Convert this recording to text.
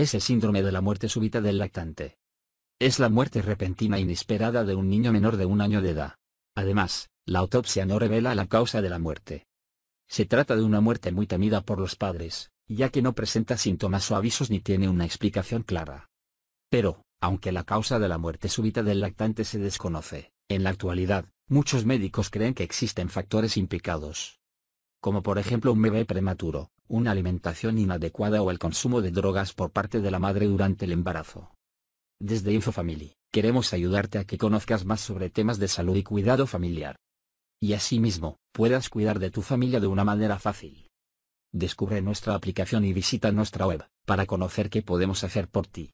es el síndrome de la muerte súbita del lactante. Es la muerte repentina e inesperada de un niño menor de un año de edad. Además, la autopsia no revela la causa de la muerte. Se trata de una muerte muy temida por los padres, ya que no presenta síntomas o avisos ni tiene una explicación clara. Pero, aunque la causa de la muerte súbita del lactante se desconoce, en la actualidad, muchos médicos creen que existen factores implicados. Como por ejemplo un bebé prematuro, una alimentación inadecuada o el consumo de drogas por parte de la madre durante el embarazo. Desde InfoFamily, queremos ayudarte a que conozcas más sobre temas de salud y cuidado familiar. Y asimismo, puedas cuidar de tu familia de una manera fácil. Descubre nuestra aplicación y visita nuestra web, para conocer qué podemos hacer por ti.